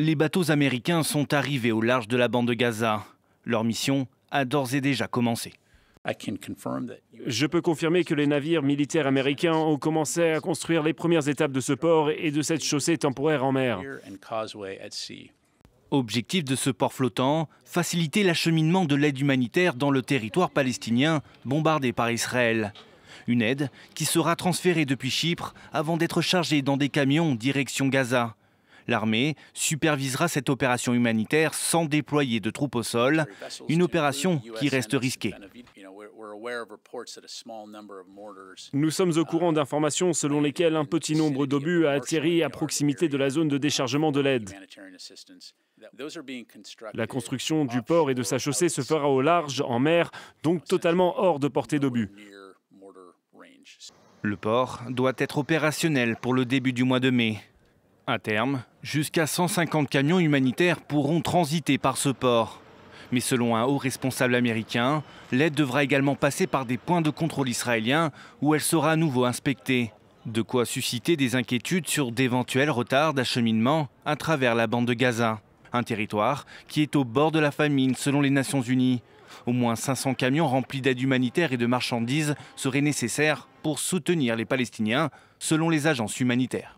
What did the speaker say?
Les bateaux américains sont arrivés au large de la bande de Gaza. Leur mission a d'ores et déjà commencé. Je peux confirmer que les navires militaires américains ont commencé à construire les premières étapes de ce port et de cette chaussée temporaire en mer. Objectif de ce port flottant, faciliter l'acheminement de l'aide humanitaire dans le territoire palestinien bombardé par Israël. Une aide qui sera transférée depuis Chypre avant d'être chargée dans des camions direction Gaza. L'armée supervisera cette opération humanitaire sans déployer de troupes au sol, une opération qui reste risquée. Nous sommes au courant uh, d'informations selon lesquelles un petit nombre d'obus a atterri à proximité de la zone de déchargement de l'aide. La construction du port et de sa chaussée se fera au large, en mer, donc totalement hors de portée d'obus. Le port doit être opérationnel pour le début du mois de mai. À terme, jusqu'à 150 camions humanitaires pourront transiter par ce port. Mais selon un haut responsable américain, l'aide devra également passer par des points de contrôle israéliens où elle sera à nouveau inspectée. De quoi susciter des inquiétudes sur d'éventuels retards d'acheminement à travers la bande de Gaza, un territoire qui est au bord de la famine selon les Nations Unies. Au moins 500 camions remplis d'aide humanitaire et de marchandises seraient nécessaires pour soutenir les Palestiniens selon les agences humanitaires.